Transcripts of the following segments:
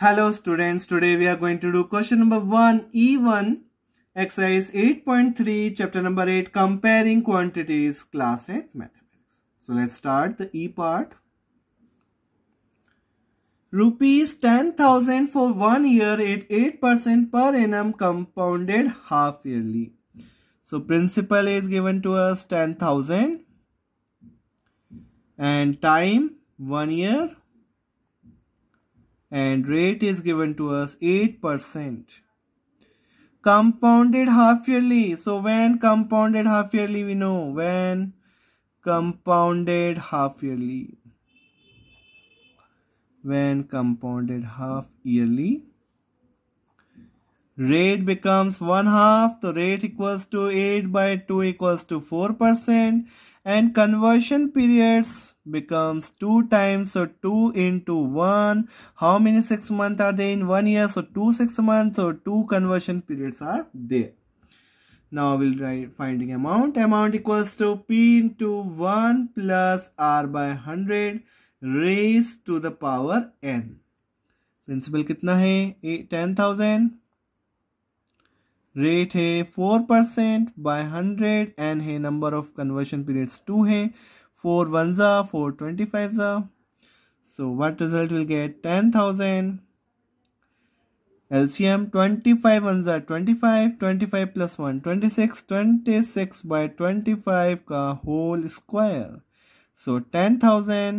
Hello students, today we are going to do question number 1 E1 exercise 8.3 chapter number 8 comparing quantities class 8 mathematics. So let's start the E part. Rupees 10,000 for one year at 8% per annum compounded half yearly. So principal is given to us 10,000 and time one year and rate is given to us 8% compounded half yearly so when compounded half yearly we know when compounded half yearly when compounded half yearly rate becomes one half so rate equals to 8 by 2 equals to 4 percent and conversion periods becomes 2 times so 2 into 1 how many 6 months are there in 1 year so 2 6 months or 2 conversion periods are there now we'll write finding amount amount equals to p into 1 plus r by 100 raised to the power n principal kitna hai 10000 rate है four percent by hundred and है number of conversion periods two है four one ज़ा four twenty five ज़ा so what result will get 10000 LCM 25 ones are 25 25 plus 1 26 26 by 25 का whole square so 10000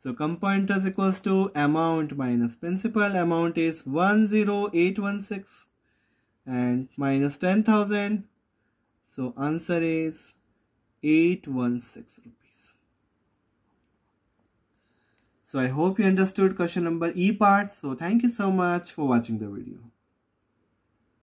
So component is equals to amount minus principal. Amount is 10816 and minus 10,000. So answer is 816 rupees. So I hope you understood question number E part. So thank you so much for watching the video.